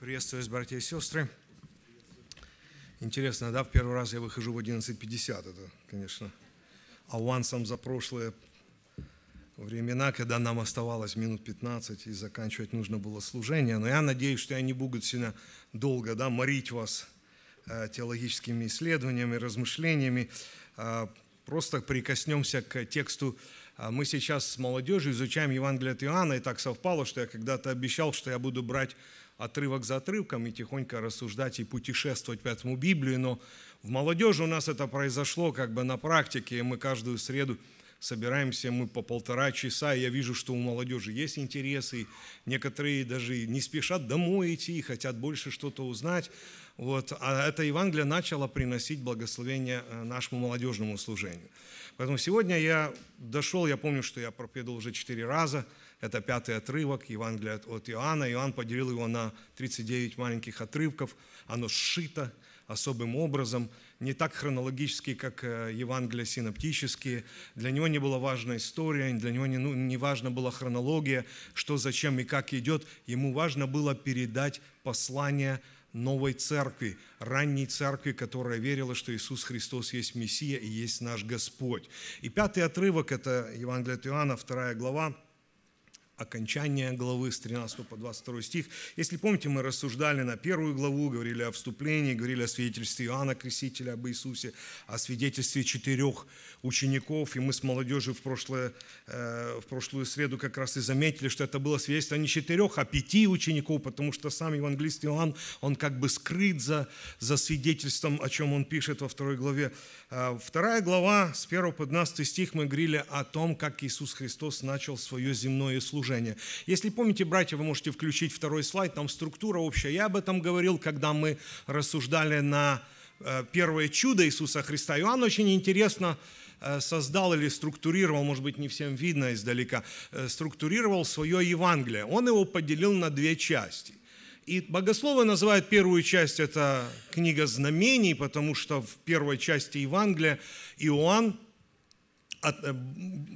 Приветствую вас, братья и сестры. Интересно, да, в первый раз я выхожу в 11.50. Это, конечно, авансом за прошлые времена, когда нам оставалось минут 15 и заканчивать нужно было служение. Но я надеюсь, что я не буду сильно долго да, морить вас э, теологическими исследованиями, размышлениями. Э, просто прикоснемся к тексту. Э, мы сейчас с молодежью изучаем Евангелие от Иоанна, и так совпало, что я когда-то обещал, что я буду брать отрывок за отрывком и тихонько рассуждать и путешествовать по этому Библию, но в молодежи у нас это произошло как бы на практике, мы каждую среду собираемся мы по полтора часа, и я вижу, что у молодежи есть интересы, некоторые даже не спешат домой идти, хотят больше что-то узнать. Вот. А это Евангелие начало приносить благословение э, нашему молодежному служению. Поэтому сегодня я дошел, я помню, что я проповедовал уже четыре раза – это пятый отрывок Евангелия от Иоанна. Иоанн поделил его на 39 маленьких отрывков. Оно сшито особым образом, не так хронологически, как э, Евангелия синоптические. Для него не была важна история, для него не, ну, не важна была хронология, что, зачем и как идет. Ему важно было передать послание новой церкви, ранней церкви, которая верила, что Иисус Христос есть Мессия и есть наш Господь. И пятый отрывок – это Евангелие от Иоанна, вторая глава, окончания главы с 13 по 22 стих. Если помните, мы рассуждали на первую главу, говорили о вступлении, говорили о свидетельстве Иоанна Крестителя об Иисусе, о свидетельстве четырех учеников. И мы с молодежью в, прошлое, э, в прошлую среду как раз и заметили, что это было свидетельство не четырех, а пяти учеников, потому что сам евангелист Иоанн, он как бы скрыт за, за свидетельством, о чем он пишет во второй главе. А вторая глава, с 1 по 12 стих мы говорили о том, как Иисус Христос начал свое земное служение служения. Если помните, братья, вы можете включить второй слайд, там структура общая. Я об этом говорил, когда мы рассуждали на э, первое чудо Иисуса Христа. Иоанн очень интересно э, создал или структурировал, может быть, не всем видно издалека, э, структурировал свое Евангелие. Он его поделил на две части. И богословы называют первую часть – это книга знамений, потому что в первой части Евангелия Иоанн Э,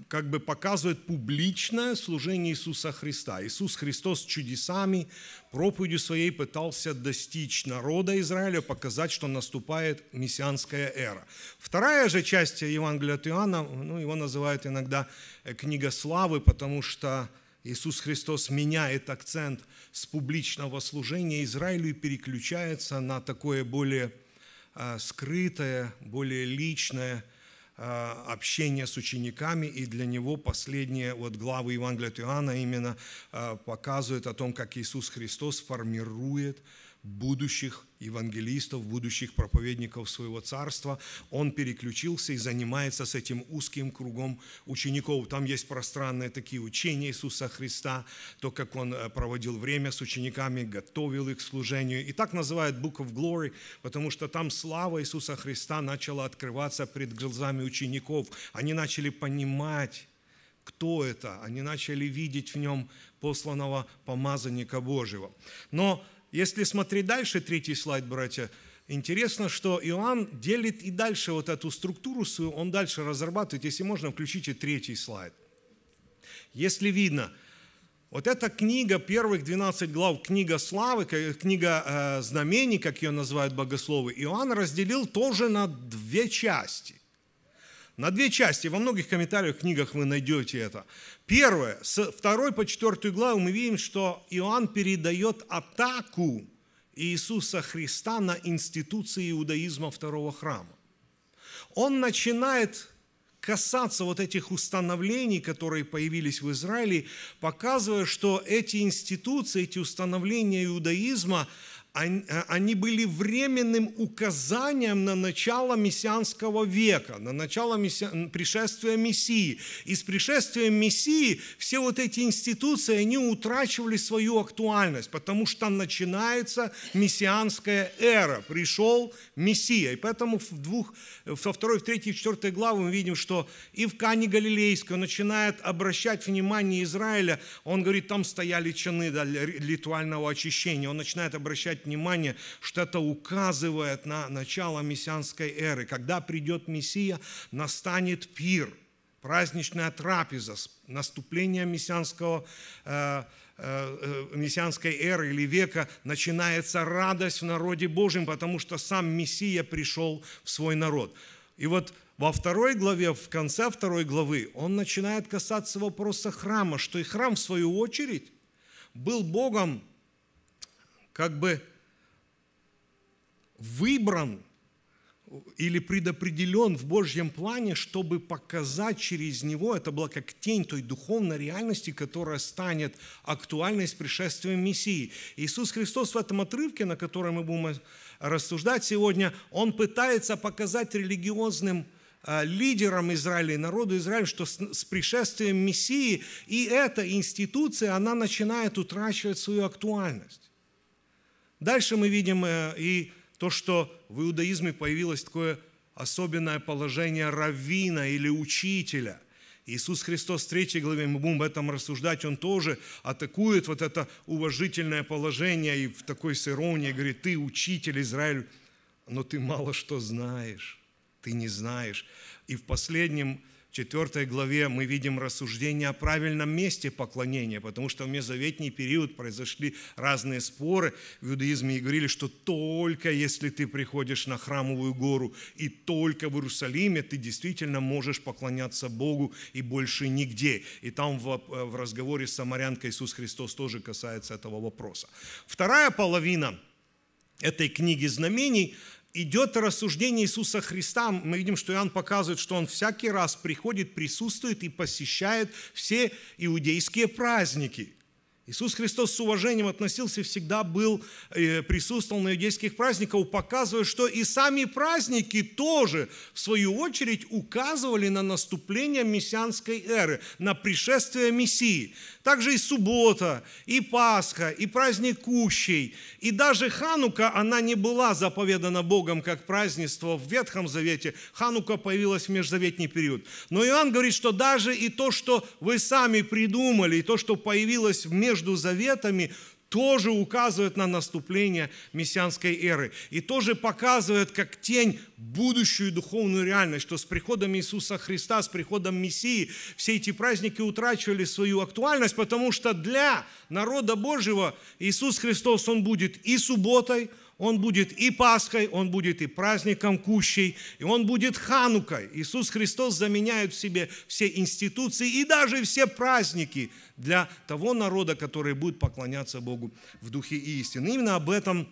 как бы показывает публичное служение Иисуса Христа. Иисус Христос чудесами, проповедью своей пытался достичь народа Израиля, показать, что наступает мессианская эра. Вторая же часть Евангелия от Иоанна, ну, его называют иногда э, книга славы, потому что Иисус Христос меняет акцент с публичного служения Израилю и переключается на такое более э, скрытое, более личное – Э, общения с учениками, и для него последние вот главы Евангелия от Иоанна именно э, показывают о том, как Иисус Христос формирует будущих евангелистов, будущих проповедников своего царства. Он переключился и занимается с этим узким кругом учеников. Там есть пространные такие учения Иисуса Христа, то, как он э, проводил время с учениками, готовил их к служению. И так называют Book of Glory, потому что там слава Иисуса Христа начала открываться пред глазами учеников. Они начали понимать, кто это. Они начали видеть в нем посланного помазанника Божьего. Но если смотреть дальше, третий слайд, братья, интересно, что Иоанн делит и дальше вот эту структуру свою, он дальше разрабатывает. Если можно, включите третий слайд. Если видно, вот эта книга, первых 12 глав, книга славы, книга э, знамений, как ее называют богословы, Иоанн разделил тоже на две части на две части. Во многих комментариях, книгах вы найдете это. Первое, с второй по четвертую главу мы видим, что Иоанн передает атаку Иисуса Христа на институции иудаизма второго храма. Он начинает касаться вот этих установлений, которые появились в Израиле, показывая, что эти институции, эти установления иудаизма, Э, они были временным указанием на начало мессианского века, на начало пришествия Мессии. И с пришествием Мессии все вот эти институции, они утрачивали свою актуальность, потому что начинается мессианская эра, пришел Мессия. И поэтому в двух, во второй, в третьей, в четвертой главе мы видим, что и в Кане Галилейской он начинает обращать внимание Израиля, он говорит, там стояли чины для ритуального очищения, он начинает обращать внимание, что это указывает на начало мессианской эры. Когда придет Мессия, настанет пир, праздничная трапеза, наступление мессианского э, э, э, мессианской эры или века начинается радость в народе Божьем, потому что сам Мессия пришел в свой народ. И вот во второй главе, в конце второй главы, он начинает касаться вопроса храма, что и храм, в свою очередь, был Богом как бы выбран или предопределен в Божьем плане, чтобы показать через него, это было как тень той духовной реальности, которая станет актуальной с пришествием Мессии. Иисус Христос в этом отрывке, на котором мы будем рассуждать сегодня, он пытается показать религиозным э, лидерам Израиля и народу Израиля, что с пришествием Мессии и эта институция, она начинает утрачивать свою актуальность. Дальше мы видим э, и то, что в иудаизме появилось такое особенное положение раввина или учителя. Иисус Христос в 3 главе, мы будем об этом рассуждать, Он тоже атакует вот это уважительное положение и в такой с иронией говорит, ты учитель Израиль, но ты мало что знаешь, ты не знаешь. И в последнем четвертой главе мы видим рассуждение о правильном месте поклонения, потому что в мезоветний период произошли разные споры в иудаизме и говорили, что только если ты приходишь на храмовую гору и только в Иерусалиме ты действительно можешь поклоняться Богу и больше нигде. И там в э, разговоре с самарянкой Иисус Христос тоже касается этого вопроса. Вторая половина этой книги знамений идет рассуждение Иисуса Христа, мы видим, что Иоанн показывает, что он всякий раз приходит, присутствует и посещает все иудейские праздники. Иисус Христос с уважением относился, всегда был, э, присутствовал на иудейских праздниках, показывая, что и сами праздники тоже, в свою очередь, указывали на наступление мессианской эры, на пришествие Мессии. Также и суббота, и Пасха, и праздник Кущей, и даже Ханука, она не была заповедана Богом как празднество в Ветхом Завете. Ханука появилась в межзаветний период. Но Иоанн говорит, что даже и то, что вы сами придумали, и то, что появилось в между между заветами тоже указывает на наступление мессианской эры и тоже показывает как тень будущую духовную реальность, что с приходом Иисуса Христа, с приходом Мессии все эти праздники утрачивали свою актуальность, потому что для народа Божьего Иисус Христос, Он будет и субботой, он будет и Пасхой, Он будет и праздником Кущей, и Он будет Ханукой. Иисус Христос заменяет в себе все институции и даже все праздники для того народа, который будет поклоняться Богу в духе и истине. Именно об этом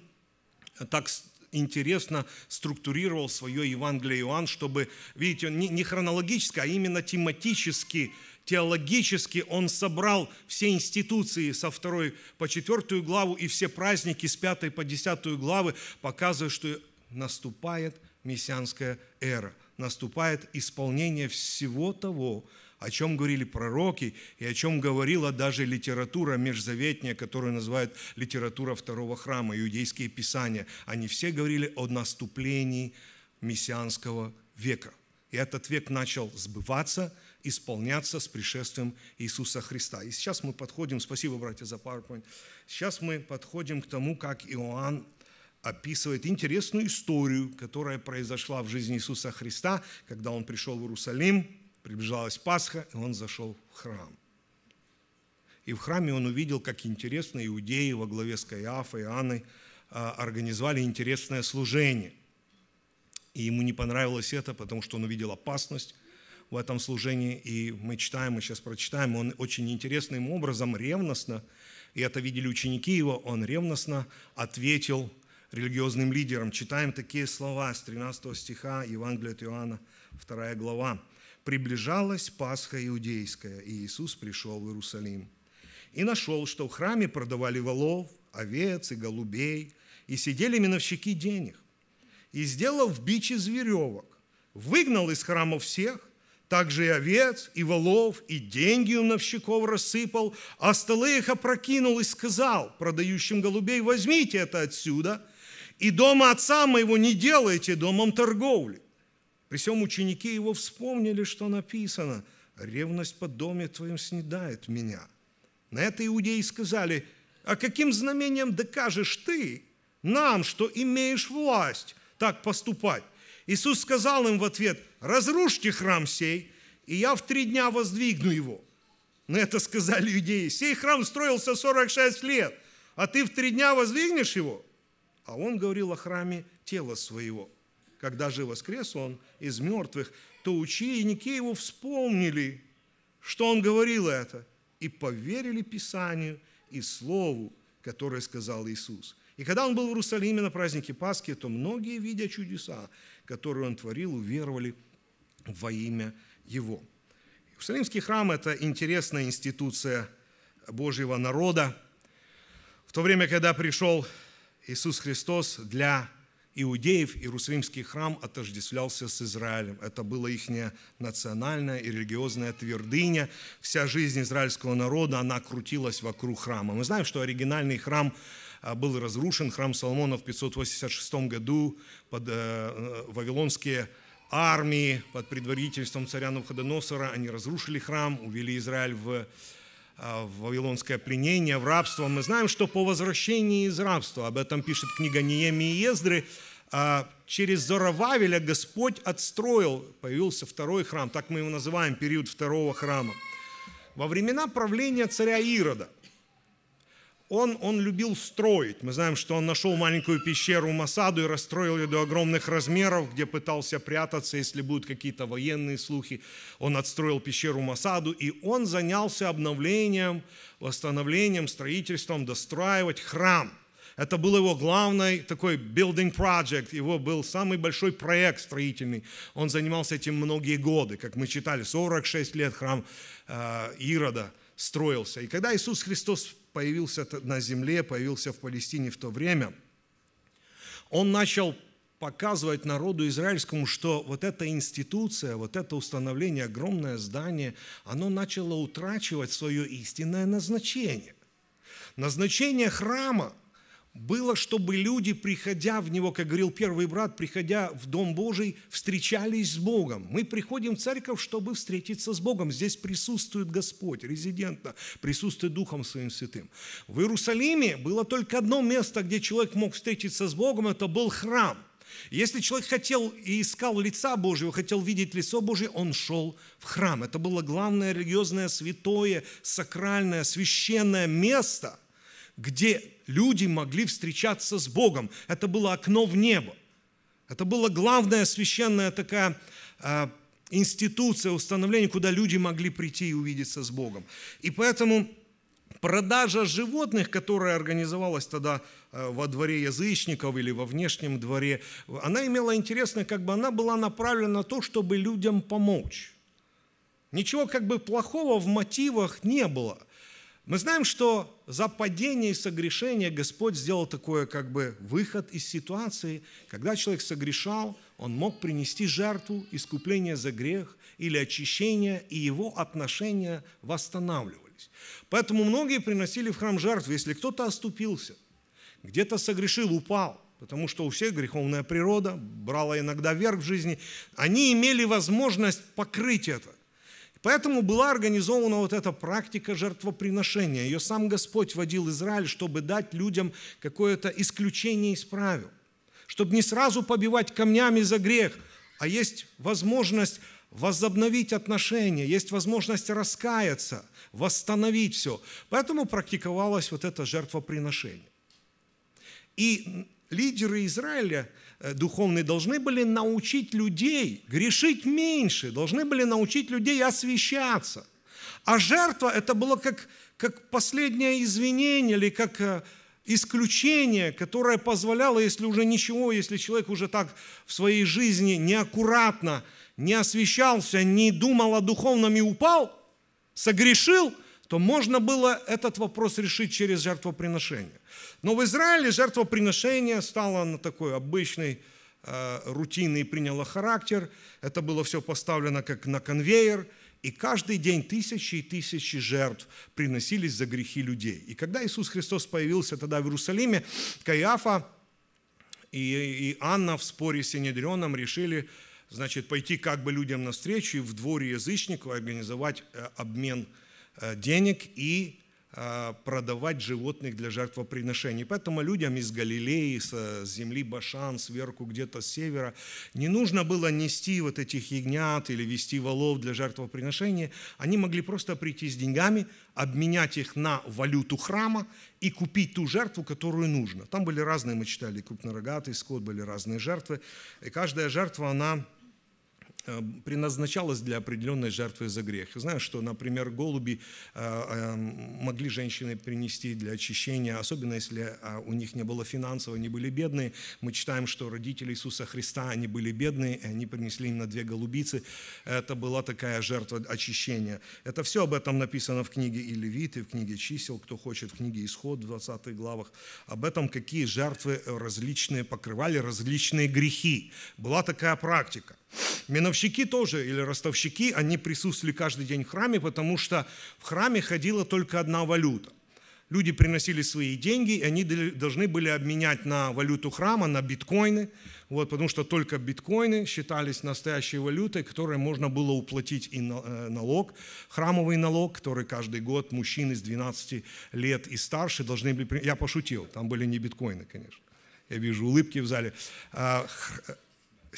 так интересно структурировал свое Евангелие Иоанн, чтобы, видите, не хронологически, а именно тематически – Теологически он собрал все институции со второй по четвертую главу и все праздники с пятой по десятую главы, показывая, что наступает мессианская эра, наступает исполнение всего того, о чем говорили пророки и о чем говорила даже литература межзаветняя, которую называют литература второго храма, иудейские писания. Они все говорили о наступлении мессианского века. И этот век начал сбываться – исполняться с пришествием Иисуса Христа. И сейчас мы подходим, спасибо, братья, за PowerPoint, сейчас мы подходим к тому, как Иоанн описывает интересную историю, которая произошла в жизни Иисуса Христа, когда он пришел в Иерусалим, приближалась Пасха, и он зашел в храм. И в храме он увидел, как интересно иудеи во главе с Каиафой и Анной а, организовали интересное служение. И ему не понравилось это, потому что он увидел опасность, в этом служении, и мы читаем, мы сейчас прочитаем, он очень интересным образом, ревностно, и это видели ученики его, он ревностно ответил религиозным лидерам. Читаем такие слова с 13 стиха Евангелия от Иоанна, 2 глава. «Приближалась Пасха Иудейская, и Иисус пришел в Иерусалим. И нашел, что в храме продавали волов, овец и голубей, и сидели миновщики денег. И сделав бич из веревок, выгнал из храма всех, также и овец, и волов, и деньги у новщиков рассыпал, а столы их опрокинул и сказал продающим голубей, возьмите это отсюда, и дома отца моего не делайте домом торговли. При всем ученики его вспомнили, что написано, ревность по доме твоим снедает меня. На это иудеи сказали, а каким знамением докажешь ты нам, что имеешь власть так поступать? Иисус сказал им в ответ – разрушьте храм сей, и я в три дня воздвигну его. На это сказали иудеи. Сей храм строился 46 лет, а ты в три дня воздвигнешь его? А он говорил о храме тела своего. Когда же воскрес он из мертвых, то ученики его вспомнили, что он говорил это, и поверили Писанию и Слову, которое сказал Иисус. И когда он был в Иерусалиме на празднике Пасхи, то многие, видя чудеса, которые он творил, уверовали – во имя Его. Иерусалимский храм – это интересная институция Божьего народа. В то время, когда пришел Иисус Христос, для иудеев Иерусалимский храм отождествлялся с Израилем. Это была их национальная и религиозная твердыня. Вся жизнь израильского народа, она крутилась вокруг храма. Мы знаем, что оригинальный храм а, был разрушен, храм Соломона в 586 году под э, э, вавилонские армии под предварительством царя Навуходоносора. Они разрушили храм, увели Израиль в, э, в Вавилонское пленение, в рабство. Мы знаем, что по возвращении из рабства, об этом пишет книга Неемии и Ездры, э, через Зоровавеля Господь отстроил, появился второй храм, так мы его называем, период второго храма. Во времена правления царя Ирода он, он любил строить. Мы знаем, что он нашел маленькую пещеру Масаду и расстроил ее до огромных размеров, где пытался прятаться, если будут какие-то военные слухи. Он отстроил пещеру Масаду, и он занялся обновлением, восстановлением, строительством, достраивать храм. Это был его главный такой building project, его был самый большой проект строительный. Он занимался этим многие годы, как мы читали, 46 лет храм э, Ирода строился. И когда Иисус Христос появился на земле, появился в Палестине в то время, он начал показывать народу израильскому, что вот эта институция, вот это установление, огромное здание, оно начало утрачивать свое истинное назначение. Назначение храма – было, чтобы люди, приходя в него, как говорил первый брат, приходя в Дом Божий, встречались с Богом. Мы приходим в церковь, чтобы встретиться с Богом. Здесь присутствует Господь резидентно, присутствует Духом Своим Святым. В Иерусалиме было только одно место, где человек мог встретиться с Богом, это был храм. Если человек хотел и искал лица Божьего, хотел видеть лицо Божье, он шел в храм. Это было главное религиозное, святое, сакральное, священное место – где люди могли встречаться с Богом. Это было окно в небо. Это была главная священная такая э, институция, установление, куда люди могли прийти и увидеться с Богом. И поэтому продажа животных, которая организовалась тогда а, во дворе язычников или во внешнем дворе, она имела интересное, как бы она была направлена на то, чтобы людям помочь. Ничего как бы плохого в мотивах не было. Мы знаем, что за падение и согрешение Господь сделал такое как бы выход из ситуации. Когда человек согрешал, он мог принести жертву, искупление за грех или очищение, и его отношения восстанавливались. Поэтому многие приносили в храм жертву, если кто-то оступился, где-то согрешил, упал, потому что у всех греховная природа брала иногда верх в жизни, они имели возможность покрыть это. Поэтому была организована вот эта практика жертвоприношения. Ее сам Господь водил Израиль, чтобы дать людям какое-то исключение из правил. Чтобы не сразу побивать камнями за грех, а есть возможность возобновить отношения, есть возможность раскаяться, восстановить все. Поэтому практиковалось вот это жертвоприношение. И лидеры Израиля – Э, духовные должны были научить людей грешить меньше, должны были научить людей освещаться. А жертва это было как, как последнее извинение или как э, исключение, которое позволяло, если уже ничего, если человек уже так в своей жизни неаккуратно не освещался, не думал о духовном и упал, согрешил – то можно было этот вопрос решить через жертвоприношение. Но в Израиле жертвоприношение стало на такой обычный э, рутиной и приняло характер. Это было все поставлено как на конвейер, и каждый день тысячи и тысячи жертв приносились за грехи людей. И когда Иисус Христос появился тогда в Иерусалиме, Каиафа и, и Анна в споре с Синедрионом решили, значит, пойти как бы людям навстречу и в дворе язычников организовать э, обмен жертв Э, денег и э, продавать животных для жертвоприношений. Поэтому людям из Галилеи, э, с земли Башан, сверху где-то с севера, не нужно было нести вот этих ягнят или вести волов для жертвоприношения. Они могли просто прийти с деньгами, обменять их на валюту храма и купить ту жертву, которую нужно. Там были разные, мы читали, крупнорогатый скот, были разные жертвы. И каждая жертва, она Э, предназначалась для определенной жертвы за грех. Знаю, что, например, голуби э, эм, могли женщины принести для очищения, особенно если а, у них не было финансов, они были бедные. Мы читаем, что родители Иисуса Христа, они были бедные, и они принесли им на две голубицы. Это была такая жертва очищения. Это все об этом написано в книге и Левит, и в книге Чисел, кто хочет, в книге Исход в 20 главах. Об этом, какие жертвы э, различные покрывали различные грехи. Была такая практика. Миновщики тоже, или ростовщики, они присутствовали каждый день в храме, потому что в храме ходила только одна валюта. Люди приносили свои деньги, и они должны были обменять на валюту храма, на биткоины, вот, потому что только биткоины считались настоящей валютой, которой можно было уплатить и э, налог, храмовый налог, который каждый год мужчины с 12 лет и старше должны были... Я пошутил, там были не биткоины, конечно. Я вижу улыбки в зале. А,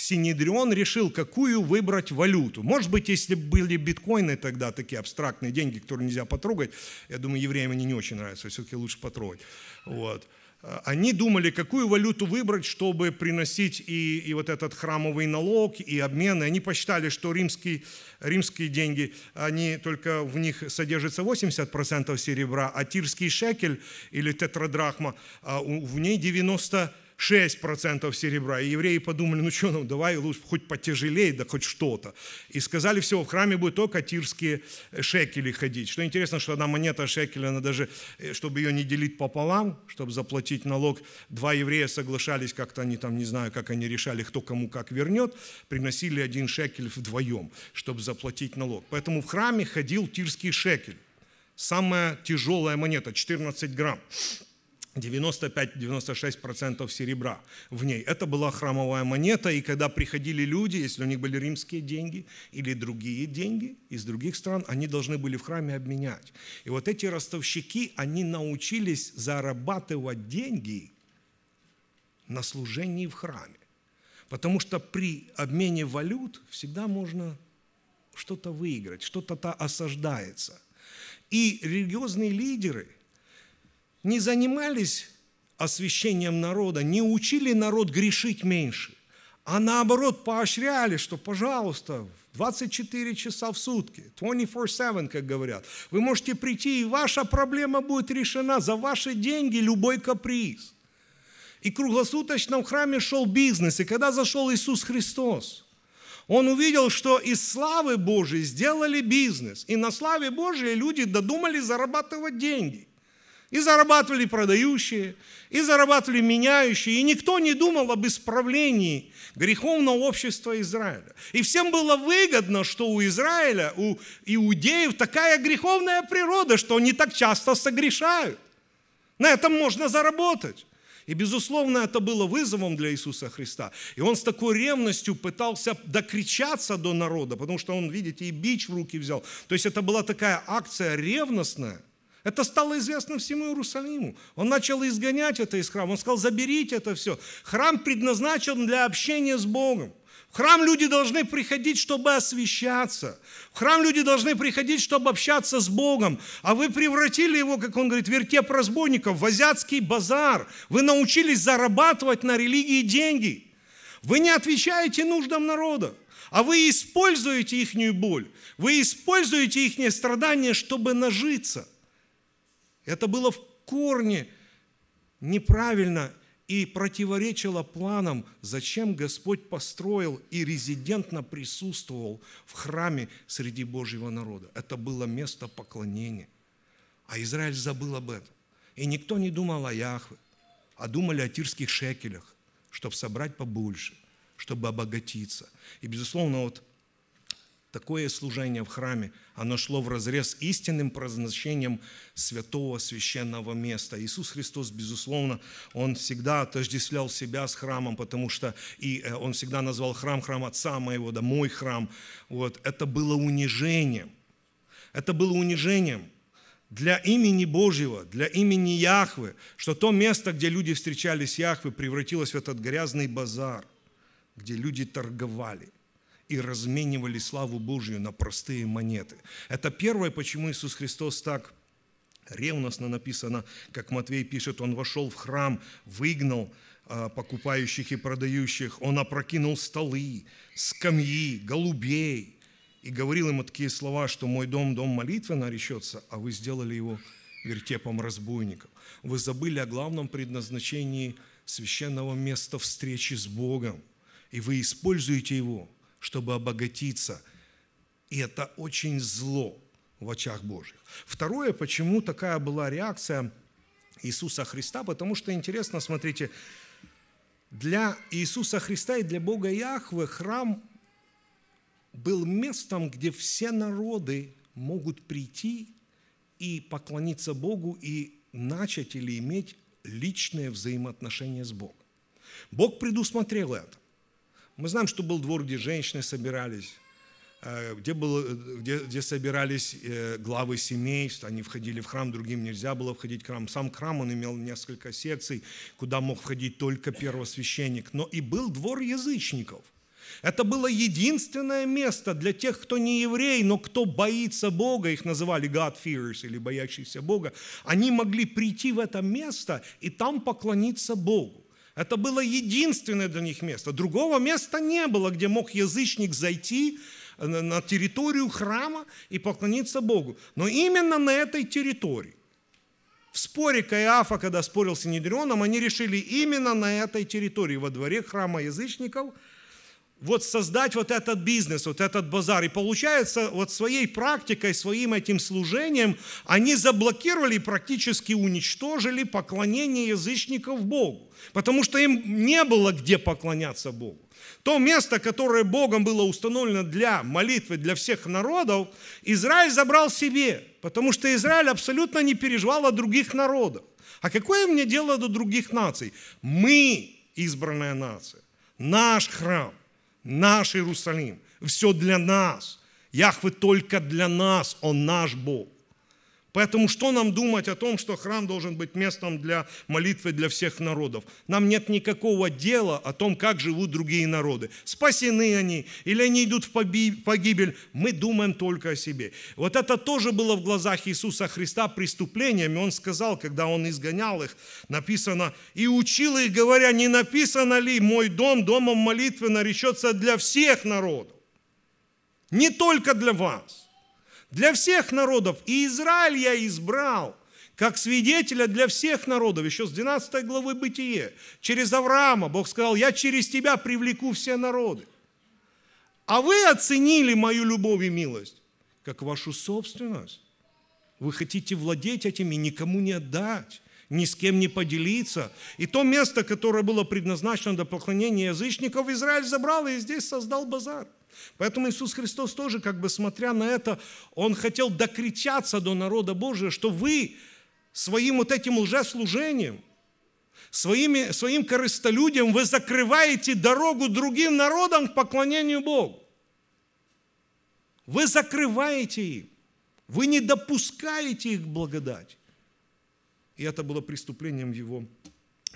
Синедрион решил, какую выбрать валюту. Может быть, если были биткоины тогда, такие абстрактные деньги, которые нельзя потрогать, я думаю, евреям они не очень нравятся, все-таки лучше потрогать. Вот. А, они думали, какую валюту выбрать, чтобы приносить и, и вот этот храмовый налог, и обмены. Они посчитали, что римский, римские деньги, они только в них содержится 80% серебра, а тирский шекель или тетрадрахма, а, в ней 90%. 6% серебра. И евреи подумали, ну что ну давай лучше хоть потяжелее, да хоть что-то. И сказали, все, в храме будет только тирские шекели ходить. Что интересно, что одна монета шекеля, она даже, э, чтобы ее не делить пополам, чтобы заплатить налог, два еврея соглашались, как-то они там, не знаю, как они решали, кто кому как вернет, приносили один шекель вдвоем, чтобы заплатить налог. Поэтому в храме ходил тирский шекель. Самая тяжелая монета, 14 грамм. 95-96% серебра в ней. Это была храмовая монета, и когда приходили люди, если у них были римские деньги или другие деньги из других стран, они должны были в храме обменять. И вот эти ростовщики, они научились зарабатывать деньги на служении в храме. Потому что при обмене валют всегда можно что-то выиграть, что-то осаждается. И религиозные лидеры – не занимались освящением народа, не учили народ грешить меньше, а наоборот поощряли, что, пожалуйста, 24 часа в сутки, 24-7, как говорят, вы можете прийти, и ваша проблема будет решена за ваши деньги, любой каприз. И круглосуточно в храме шел бизнес, и когда зашел Иисус Христос – он увидел, что из славы Божьей сделали бизнес. И на славе Божьей люди додумали зарабатывать деньги. И зарабатывали продающие, и зарабатывали меняющие, и никто не думал об исправлении греховного общества Израиля. И всем было выгодно, что у Израиля, у иудеев такая греховная природа, что они так часто согрешают. На этом можно заработать. И, безусловно, это было вызовом для Иисуса Христа. И он с такой ревностью пытался докричаться до народа, потому что он, видите, и бич в руки взял. То есть это была такая акция ревностная, это стало известно всему Иерусалиму. Он начал изгонять это из храма. Он сказал, заберите это все. Храм предназначен для общения с Богом. В храм люди должны приходить, чтобы освещаться. В храм люди должны приходить, чтобы общаться с Богом. А вы превратили его, как он говорит, вертеп разбойников, в азиатский базар. Вы научились зарабатывать на религии деньги. Вы не отвечаете нуждам народа. А вы используете ихнюю боль. Вы используете их страдания, чтобы нажиться – это было в корне неправильно и противоречило планам, зачем Господь построил и резидентно присутствовал в храме среди Божьего народа. Это было место поклонения. А Израиль забыл об этом. И никто не думал о Яхве, а думали о тирских шекелях, чтобы собрать побольше, чтобы обогатиться. И, безусловно, вот Такое служение в храме, оно шло вразрез истинным прозначением святого священного места. Иисус Христос, безусловно, Он всегда отождествлял себя с храмом, потому что и э, Он всегда назвал храм храм Отца Моего, да мой храм. Вот. Это было унижением. Это было унижением для имени Божьего, для имени Яхвы, что то место, где люди встречались с Яхвы, превратилось в этот грязный базар, где люди торговали и разменивали славу Божью на простые монеты. Это первое, почему Иисус Христос так ревностно написано, как Матвей пишет, он вошел в храм, выгнал а, покупающих и продающих, он опрокинул столы, скамьи, голубей и говорил ему такие слова, что мой дом, дом молитвы наречется, а вы сделали его вертепом разбойников. Вы забыли о главном предназначении священного места встречи с Богом, и вы используете его – чтобы обогатиться. И это очень зло в очах Божьих. Второе, почему такая была реакция Иисуса Христа, потому что интересно, смотрите, для Иисуса Христа и для Бога Яхвы храм был местом, где все народы могут прийти и поклониться Богу и начать или иметь личное взаимоотношение с Богом. Бог предусмотрел это. Мы знаем, что был двор, где женщины собирались, э, где, был, э, где, где собирались э, главы семейств, они входили в храм, другим нельзя было входить в храм. Сам храм, он имел несколько секций, куда мог входить только первосвященник. Но и был двор язычников. Это было единственное место для тех, кто не еврей, но кто боится Бога, их называли God-fearers или боящиеся Бога, они могли прийти в это место и там поклониться Богу. Это было единственное для них место. Другого места не было, где мог язычник зайти э, на территорию храма и поклониться Богу. Но именно на этой территории. В споре Каиафа, когда спорил с Синедрионом, они решили именно на этой территории, во дворе храма язычников – вот создать вот этот бизнес, вот этот базар. И получается, вот своей практикой, своим этим служением они заблокировали практически уничтожили поклонение язычников Богу. Потому что им не было где поклоняться Богу. То место, которое Богом было установлено для молитвы для всех народов, Израиль забрал себе, потому что Израиль абсолютно не переживал о других народах. А какое мне дело до других наций? Мы избранная нация, наш храм наш Иерусалим, все для нас. Яхве только для нас, Он наш Бог. Поэтому что нам думать о том, что храм должен быть местом для молитвы для всех народов? Нам нет никакого дела о том, как живут другие народы. Спасены они или они идут в погибель. Мы думаем только о себе. Вот это тоже было в глазах Иисуса Христа преступлением. он сказал, когда он изгонял их, написано, и учил их, говоря, не написано ли, мой дом домом молитвы наречется для всех народов. Не только для вас для всех народов. И Израиль я избрал как свидетеля для всех народов. Еще с 12 главы Бытие. Через Авраама Бог сказал, я через тебя привлеку все народы. А вы оценили мою любовь и милость как вашу собственность. Вы хотите владеть этими никому не отдать ни с кем не поделиться. И то место, которое было предназначено для поклонения язычников, Израиль забрал и здесь создал базар. Поэтому Иисус Христос тоже, как бы смотря на это, Он хотел докричаться до народа Божия, что вы своим вот этим лжеслужением, своими, своим корыстолюдием вы закрываете дорогу другим народам к поклонению Богу. Вы закрываете им. Вы не допускаете их благодать. И это было преступлением в его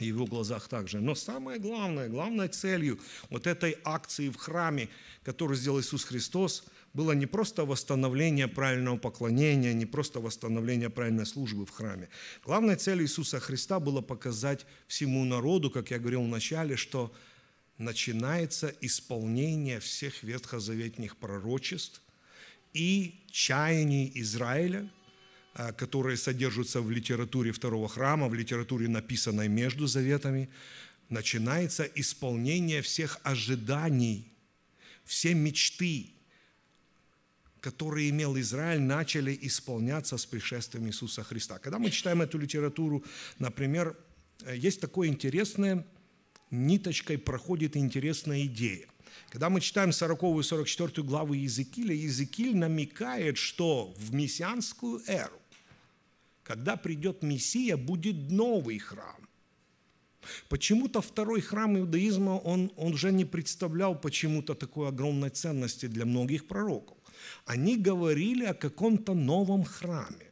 в его глазах также. Но самое главное, главной целью вот этой акции в храме, которую сделал Иисус Христос, было не просто восстановление правильного поклонения, не просто восстановление правильной службы в храме. Главной целью Иисуса Христа было показать всему народу, как я говорил в начале, что начинается исполнение всех ветхозаветных пророчеств и чаяний Израиля – Э, которые содержатся в литературе второго храма, в литературе, написанной между заветами, начинается исполнение всех ожиданий, все мечты, которые имел Израиль, начали исполняться с пришествием Иисуса Христа. Когда мы читаем эту литературу, например, э, есть такое интересное, ниточкой проходит интересная идея. Когда мы читаем 40 и 44 главы Иезекииля, Иезекииль намекает, что в мессианскую эру когда придет Мессия, будет новый храм. Почему-то второй храм иудаизма, он, он уже не представлял почему-то такой огромной ценности для многих пророков. Они говорили о каком-то новом храме.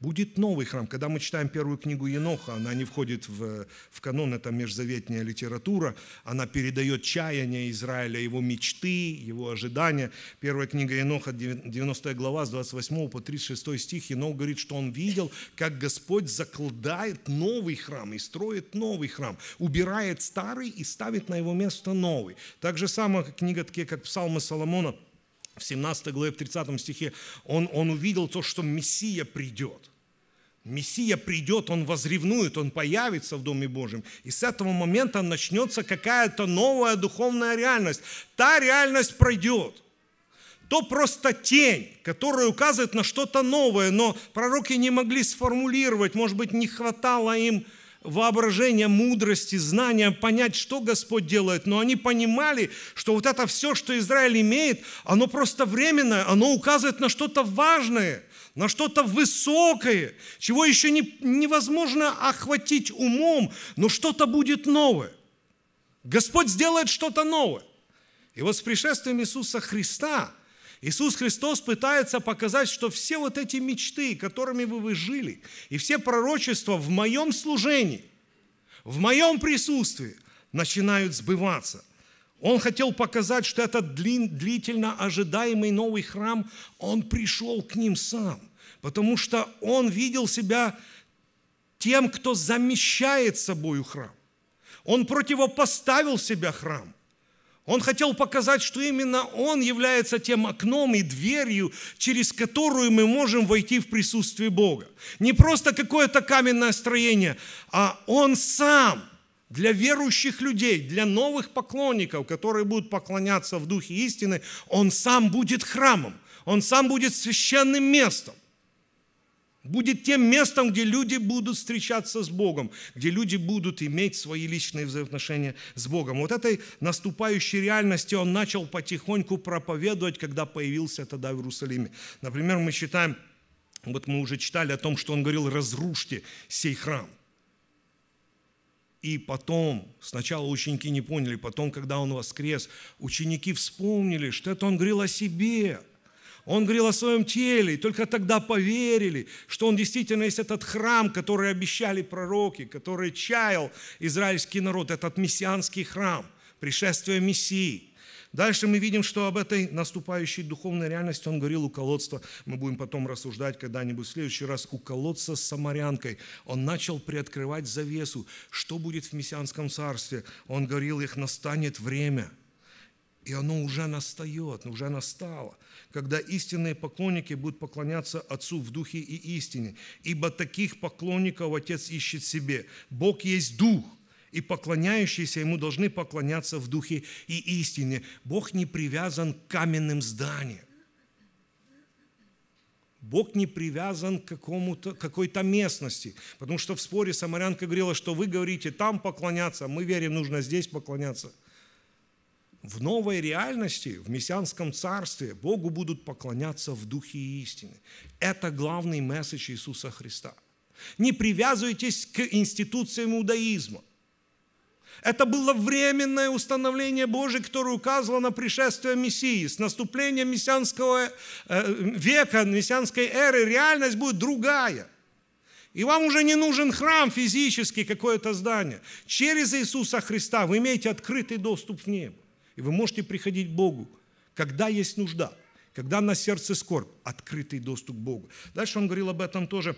Будет новый храм. Когда мы читаем первую книгу Еноха, она не входит в, в канон, это межзаветняя литература, она передает чаяние Израиля, его мечты, его ожидания. Первая книга Еноха, 90 глава, с 28 по 36 стих, Енох говорит, что он видел, как Господь закладает новый храм и строит новый храм, убирает старый и ставит на его место новый. Так же самое книга, такие как Псалмы Соломона – в 17 главе, в 30 стихе, он, он увидел то, что Мессия придет. Мессия придет, он возревнует, он появится в Доме Божьем. И с этого момента начнется какая-то новая духовная реальность. Та реальность пройдет. То просто тень, которая указывает на что-то новое, но пророки не могли сформулировать, может быть, не хватало им воображения, мудрости, знания понять, что Господь делает, но они понимали, что вот это все, что Израиль имеет, оно просто временное, оно указывает на что-то важное, на что-то высокое, чего еще не, невозможно охватить умом, но что-то будет новое. Господь сделает что-то новое. И вот с пришествием Иисуса Христа – Иисус Христос пытается показать, что все вот эти мечты, которыми вы, вы жили, и все пророчества в моем служении, в моем присутствии начинают сбываться. Он хотел показать, что этот длительно ожидаемый новый храм, он пришел к ним сам, потому что он видел себя тем, кто замещает собою храм. Он противопоставил себя храм. Он хотел показать, что именно Он является тем окном и дверью, через которую мы можем войти в присутствие Бога. Не просто какое-то каменное строение, а Он сам для верующих людей, для новых поклонников, которые будут поклоняться в Духе истины, Он сам будет храмом, Он сам будет священным местом будет тем местом, где люди будут встречаться с Богом, где люди будут иметь свои личные взаимоотношения с Богом. Вот этой наступающей реальности он начал потихоньку проповедовать, когда появился тогда в Иерусалиме. Например, мы считаем, вот мы уже читали о том, что он говорил, разрушьте сей храм. И потом, сначала ученики не поняли, потом, когда он воскрес, ученики вспомнили, что это он говорил о себе – он говорил о своем теле, и только тогда поверили, что он действительно есть этот храм, который обещали пророки, который чаял израильский народ, этот мессианский храм, пришествие Мессии. Дальше мы видим, что об этой наступающей духовной реальности он говорил у колодца. Мы будем потом рассуждать когда-нибудь в следующий раз. У колодца с самарянкой он начал приоткрывать завесу. Что будет в мессианском царстве? Он говорил, их настанет время – и оно уже настает, уже настало, когда истинные поклонники будут поклоняться Отцу в Духе и Истине. Ибо таких поклонников Отец ищет себе. Бог есть Дух, и поклоняющиеся Ему должны поклоняться в Духе и Истине. Бог не привязан к каменным зданиям. Бог не привязан к какому-то, какой-то местности. Потому что в споре самарянка говорила, что вы говорите, там поклоняться, мы верим, нужно здесь поклоняться – в новой реальности, в мессианском царстве, Богу будут поклоняться в духе истины. Это главный месседж Иисуса Христа. Не привязывайтесь к институциям иудаизма. Это было временное установление Божие, которое указывало на пришествие Мессии. С наступлением мессианского э, века, мессианской эры реальность будет другая. И вам уже не нужен храм физический, какое-то здание. Через Иисуса Христа вы имеете открытый доступ в небо. И вы можете приходить к Богу, когда есть нужда, когда на сердце скорбь, открытый доступ к Богу. Дальше он говорил об этом тоже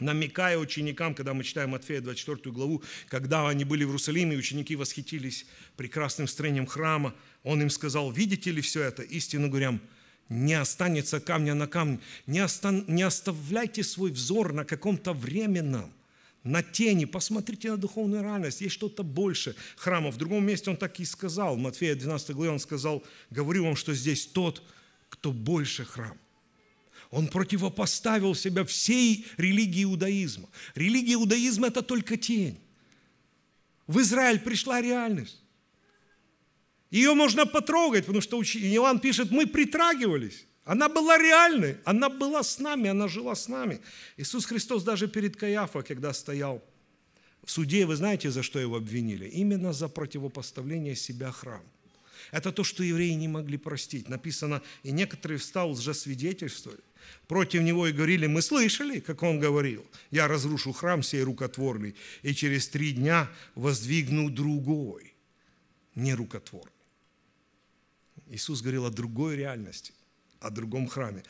намекая ученикам, когда мы читаем Матфея 24 главу, когда они были в Иерусалиме, ученики восхитились прекрасным строением храма, он им сказал, видите ли все это? Истину говоря, не останется камня на камне, не, остан... не оставляйте свой взор на каком-то временном на тени, посмотрите на духовную реальность, есть что-то больше храма. В другом месте он так и сказал, в Матфея 12 главе он сказал, говорю вам, что здесь тот, кто больше храм. Он противопоставил себя всей религии иудаизма. Религия иудаизма – это только тень. В Израиль пришла реальность. Ее можно потрогать, потому что Иоанн пишет, мы притрагивались. Она была реальной, она была с нами, она жила с нами. Иисус Христос даже перед Каиафа, когда стоял в суде, вы знаете, за что его обвинили? Именно за противопоставление себя храму. Это то, что евреи не могли простить. Написано, и некоторые встал уже свидетельствовали против него и говорили, мы слышали, как он говорил, я разрушу храм сей рукотворный и через три дня воздвигну другой, не рукотворный. Иисус говорил о другой реальности о другом храме.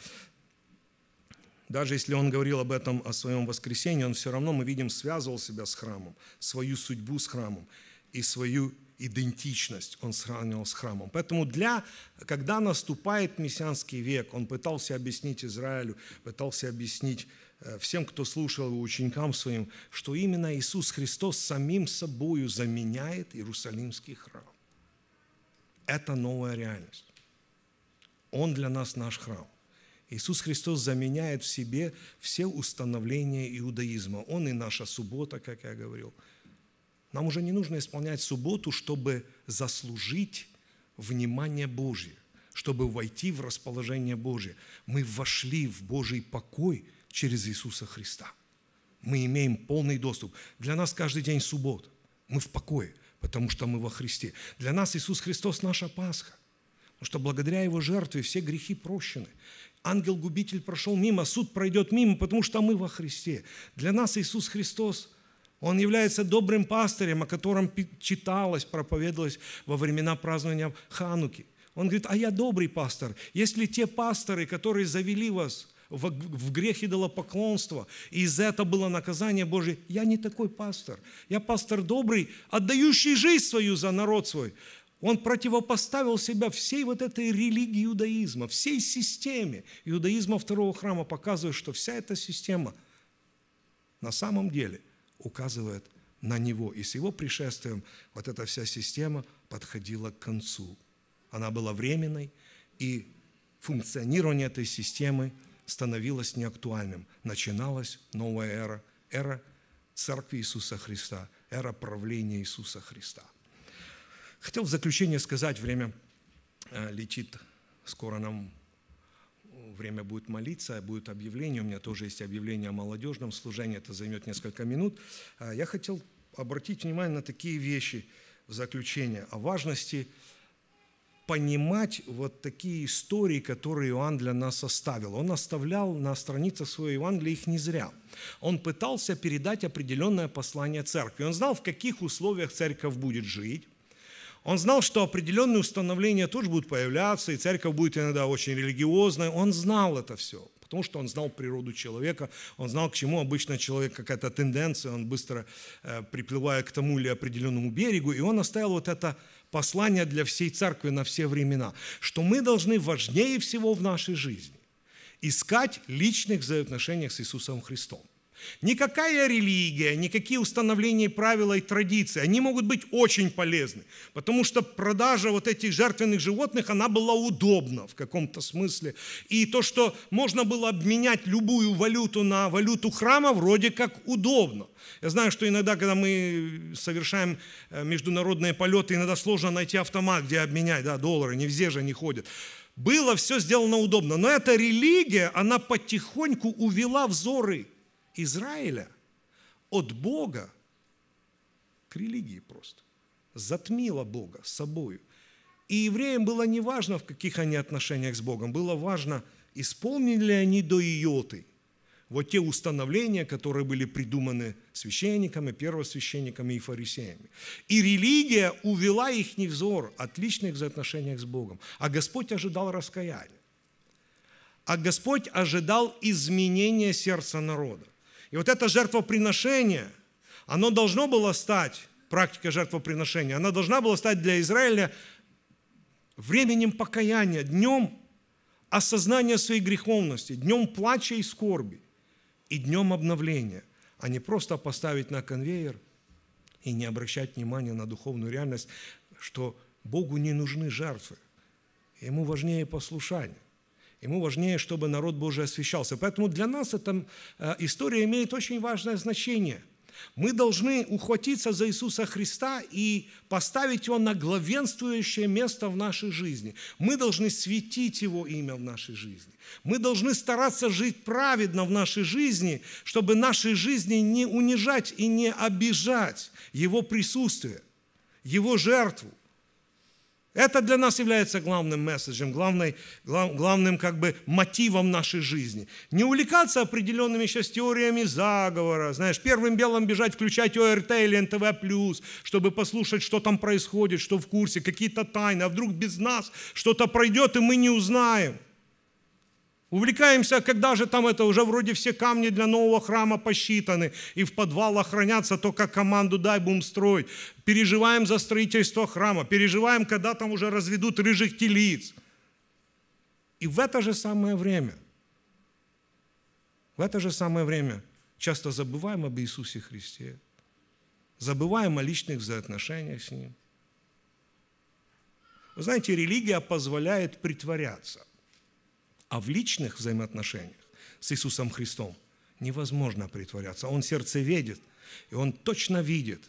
Даже если он говорил об этом, о своем воскресении, он все равно, мы видим, связывал себя с храмом, свою судьбу с храмом и свою идентичность он сравнивал с храмом. Поэтому для, когда наступает мессианский век, он пытался объяснить Израилю, пытался объяснить э, всем, кто слушал его ученикам своим, что именно Иисус Христос самим собою заменяет Иерусалимский храм. Это новая реальность. Он для нас наш храм. Иисус Христос заменяет в себе все установления иудаизма. Он и наша суббота, как я говорил. Нам уже не нужно исполнять субботу, чтобы заслужить внимание Божье, чтобы войти в расположение Божье. Мы вошли в Божий покой через Иисуса Христа. Мы имеем полный доступ. Для нас каждый день суббот. Мы в покое, потому что мы во Христе. Для нас Иисус Христос – наша Пасха. Потому что благодаря его жертве все грехи прощены. Ангел-губитель прошел мимо, суд пройдет мимо, потому что мы во Христе. Для нас Иисус Христос, Он является добрым пастырем, о котором читалось, проповедовалось во времена празднования Хануки. Он говорит, а я добрый пастор. Если те пасторы, которые завели вас в грех идолопоклонства, и из-за этого было наказание Божье. Я не такой пастор. Я пастор добрый, отдающий жизнь свою за народ свой. Он противопоставил себя всей вот этой религии иудаизма, всей системе иудаизма второго храма, показывая, что вся эта система на самом деле указывает на него. И с его пришествием вот эта вся система подходила к концу. Она была временной, и функционирование этой системы становилось неактуальным. Начиналась новая эра, эра Церкви Иисуса Христа, эра правления Иисуса Христа – Хотел в заключение сказать, время э, летит, скоро нам время будет молиться, будет объявление. У меня тоже есть объявление о молодежном служении, это займет несколько минут. Э, я хотел обратить внимание на такие вещи в заключение, о важности понимать вот такие истории, которые Иоанн для нас оставил. Он оставлял на страницах своего Евангелия их не зря. Он пытался передать определенное послание церкви. Он знал, в каких условиях церковь будет жить, он знал, что определенные установления тоже будут появляться, и церковь будет иногда очень религиозная. Он знал это все, потому что он знал природу человека, он знал, к чему обычно человек какая-то тенденция, он быстро э, приплывая к тому или определенному берегу, и он оставил вот это послание для всей церкви на все времена, что мы должны важнее всего в нашей жизни искать личных взаимоотношениях с Иисусом Христом. Никакая религия, никакие установления правила и традиции, они могут быть очень полезны, потому что продажа вот этих жертвенных животных, она была удобна в каком-то смысле. И то, что можно было обменять любую валюту на валюту храма, вроде как удобно. Я знаю, что иногда, когда мы совершаем э, международные полеты, иногда сложно найти автомат, где обменять, да, доллары, не везде же они ходят было все сделано удобно. Но эта религия, она потихоньку увела взоры Израиля от Бога к религии просто. Затмила Бога собою. И евреям было не важно, в каких они отношениях с Богом, было важно, исполнили ли они до Иоты вот те установления, которые были придуманы священниками, первосвященниками и фарисеями. И религия увела их взор от личных взаимоотношений с Богом. А Господь ожидал раскаяния. А Господь ожидал изменения сердца народа. И вот это жертвоприношение, оно должно было стать, практика жертвоприношения, она должна была стать для Израиля временем покаяния, днем осознания своей греховности, днем плача и скорби и днем обновления, а не просто поставить на конвейер и не обращать внимания на духовную реальность, что Богу не нужны жертвы, ему важнее послушание. Ему важнее, чтобы народ Божий освящался. Поэтому для нас эта э, история имеет очень важное значение. Мы должны ухватиться за Иисуса Христа и поставить Его на главенствующее место в нашей жизни. Мы должны светить Его имя в нашей жизни. Мы должны стараться жить праведно в нашей жизни, чтобы нашей жизни не унижать и не обижать Его присутствие, Его жертву. Это для нас является главным месседжем, главной, глав, главным как бы мотивом нашей жизни. Не увлекаться определенными сейчас теориями заговора, знаешь, первым белым бежать, включать ОРТ или НТВ+, чтобы послушать, что там происходит, что в курсе, какие-то тайны, а вдруг без нас что-то пройдет, и мы не узнаем – Увлекаемся, когда же там это уже вроде все камни для нового храма посчитаны, и в подвалах хранятся только команду дай бум строить. Переживаем за строительство храма, переживаем, когда там уже разведут рыжих телиц. И в это же самое время, в это же самое время часто забываем об Иисусе Христе, забываем о личных взаимоотношениях с Ним. Вы знаете, религия позволяет притворяться. А в личных взаимоотношениях с Иисусом Христом невозможно притворяться. Он сердце видит, и Он точно видит,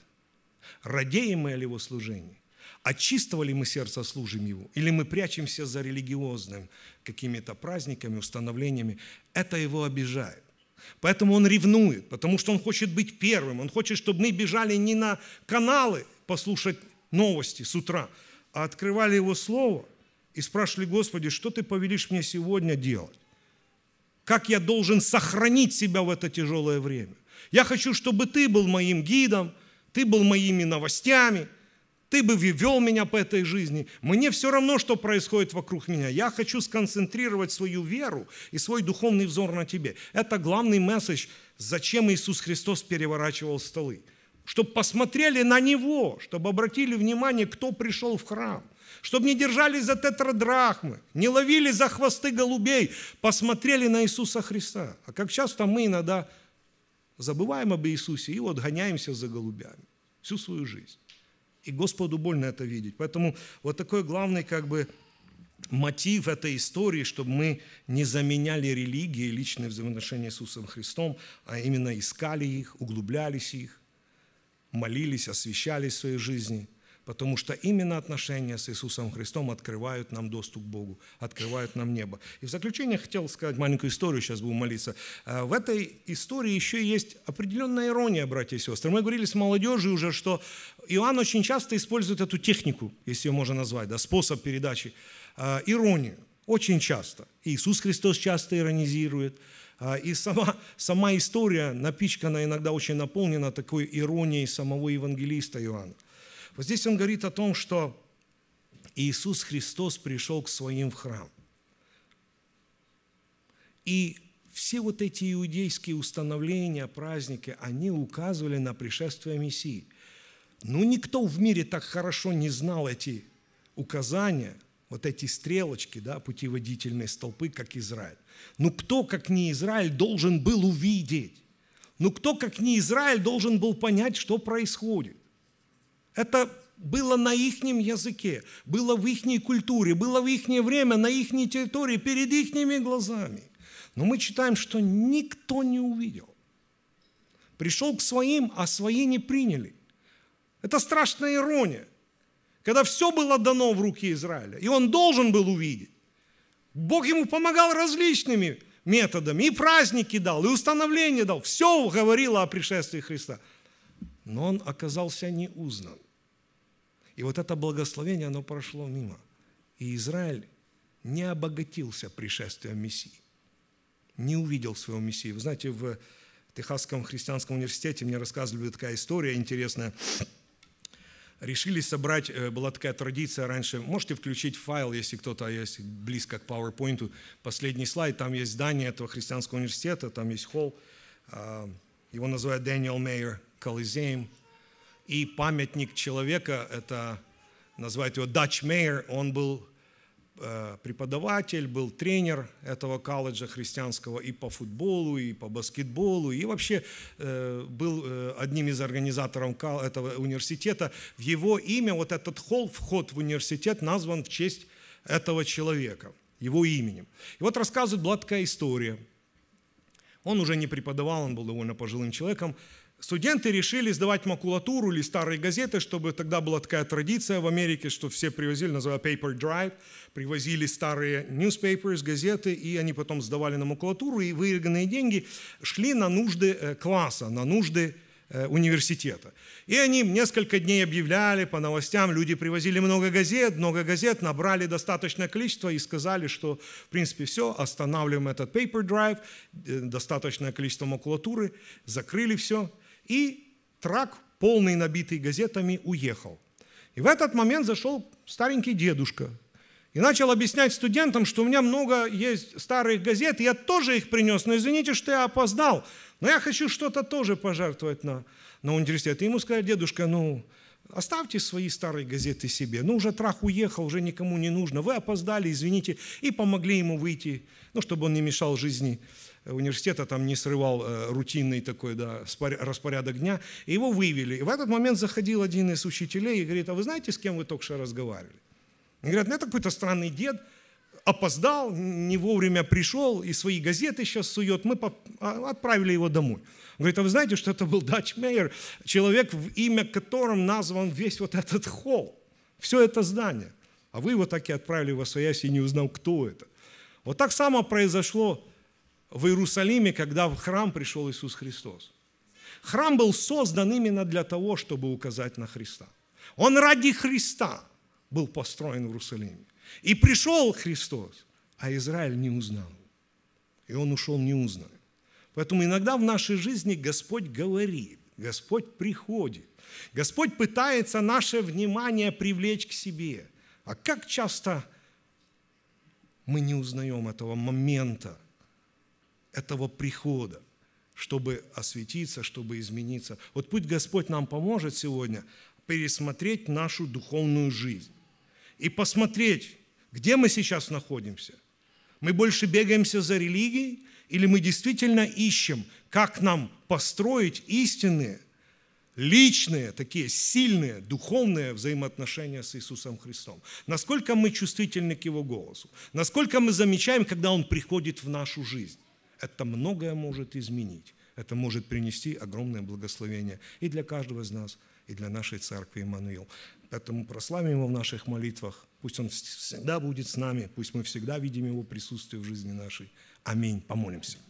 радеем мы о Его служении, а чистого ли мы сердца служим Его, или мы прячемся за религиозным какими-то праздниками, установлениями. Это Его обижает. Поэтому он ревнует, потому что он хочет быть первым. Он хочет, чтобы мы бежали не на каналы послушать новости с утра, а открывали его слово – и спрашивали, Господи, что Ты повелишь мне сегодня делать? Как я должен сохранить себя в это тяжелое время? Я хочу, чтобы Ты был моим гидом, Ты был моими новостями, Ты бы вел меня по этой жизни. Мне все равно, что происходит вокруг меня. Я хочу сконцентрировать свою веру и свой духовный взор на Тебе. Это главный месседж, зачем Иисус Христос переворачивал столы чтобы посмотрели на Него, чтобы обратили внимание, кто пришел в храм – чтобы не держались за тетрадрахмы, не ловили за хвосты голубей, посмотрели на Иисуса Христа. А как часто мы иногда забываем об Иисусе и вот гоняемся за голубями всю свою жизнь. И Господу больно это видеть. Поэтому вот такой главный как бы мотив этой истории, чтобы мы не заменяли религии личные взаимоотношения с Иисусом Христом, а именно искали их, углублялись их, молились, освещали свои жизни – потому что именно отношения с Иисусом Христом открывают нам доступ к Богу, открывают нам небо. И в заключение хотел сказать маленькую историю, сейчас буду молиться. А, в этой истории еще есть определенная ирония, братья и сестры. Мы говорили с молодежью уже, что Иоанн очень часто использует эту технику, если ее можно назвать, да, способ передачи, а, иронию. Очень часто. Иисус Христос часто иронизирует, а, и сама, сама история напичкана иногда очень наполнена такой иронией самого евангелиста Иоанна. Вот здесь он говорит о том, что Иисус Христос пришел к своим в храм. И все вот эти иудейские установления, праздники, они указывали на пришествие Мессии. Но ну, никто в мире так хорошо не знал эти указания, вот эти стрелочки, да, путеводительные столпы, как Израиль. Ну, кто, как не Израиль, должен был увидеть? Ну, кто, как не Израиль, должен был понять, что происходит? Это было на их языке, было в их культуре, было в их время, на их территории, перед их глазами. Но мы читаем, что никто не увидел. Пришел к своим, а свои не приняли. Это страшная ирония. Когда все было дано в руки Израиля, и он должен был увидеть. Бог ему помогал различными методами, и праздники дал, и установление дал. Все говорило о пришествии Христа. Но он оказался неузнан. И вот это благословение, оно прошло мимо. И Израиль не обогатился пришествием Мессии. Не увидел своего Мессии. Вы знаете, в Техасском христианском университете мне рассказывали такая история интересная. Решили собрать, э, была такая традиция раньше, можете включить файл, если кто-то есть близко к PowerPoint, последний слайд, там есть здание этого христианского университета, там есть холл, а, его называют Дэниел Мейер Колизеем, и памятник человека, это называют его Дач Мейер, он был э, преподаватель, был тренер этого колледжа христианского и по футболу, и по баскетболу, и вообще э, был э, одним из организаторов этого университета. В его имя вот этот холл, вход в университет, назван в честь этого человека, его именем. И вот рассказывает блаткая история. Он уже не преподавал, он был довольно пожилым человеком. Студенты решили сдавать макулатуру или старые газеты, чтобы тогда была такая традиция в Америке, что все привозили, называют paper drive, привозили старые newspapers, газеты, и они потом сдавали на макулатуру, и выигранные деньги шли на нужды э, класса, на нужды э, университета. И они несколько дней объявляли по новостям, люди привозили много газет, много газет, набрали достаточное количество и сказали, что, в принципе, все, останавливаем этот paper drive, э, достаточное количество макулатуры, закрыли все – и трак, полный набитый газетами, уехал. И в этот момент зашел старенький дедушка и начал объяснять студентам, что у меня много есть старых газет, и я тоже их принес, но извините, что я опоздал, но я хочу что-то тоже пожертвовать на, на университет. И ему сказали, дедушка, ну, Оставьте свои старые газеты себе. Ну, уже трах уехал, уже никому не нужно. Вы опоздали, извините. И помогли ему выйти, ну, чтобы он не мешал жизни Э, университета, там не срывал э, рутинный такой да, распорядок дня, и его вывели. И в этот момент заходил один из учителей и говорит, а вы знаете, с кем вы только что разговаривали? Они говорят, ну это какой-то странный дед, опоздал, не вовремя пришел, и свои газеты сейчас сует. Мы а, отправили его домой. Он говорит, а вы знаете, что это был Дач Мейер, человек, в имя которым назван весь вот этот холл, все это здание. А вы его так и отправили во своясь и не узнал, кто это. Вот так само произошло в Иерусалиме, когда в храм пришел Иисус Христос. Храм был создан именно для того, чтобы указать на Христа. Он ради Христа был построен в Иерусалиме. И пришел Христос, а Израиль не узнал. И он ушел неузнанным. Поэтому иногда в нашей жизни Господь говорит, Господь приходит. Господь пытается наше внимание привлечь к себе. А как часто мы не узнаем этого момента, этого прихода, чтобы осветиться, чтобы измениться. Вот путь Господь нам поможет сегодня пересмотреть нашу духовную жизнь и посмотреть, где мы сейчас находимся. Мы больше бегаемся за религией или мы действительно ищем, как нам построить истинные, личные, такие сильные духовные взаимоотношения с Иисусом Христом. Насколько мы чувствительны к Его голосу, насколько мы замечаем, когда Он приходит в нашу жизнь это многое может изменить. Это может принести огромное благословение и для каждого из нас, и для нашей церкви Иммануил. Поэтому прославим Его в наших молитвах. Пусть Он всегда будет с нами, пусть мы всегда видим Его присутствие в жизни нашей. Аминь. Помолимся.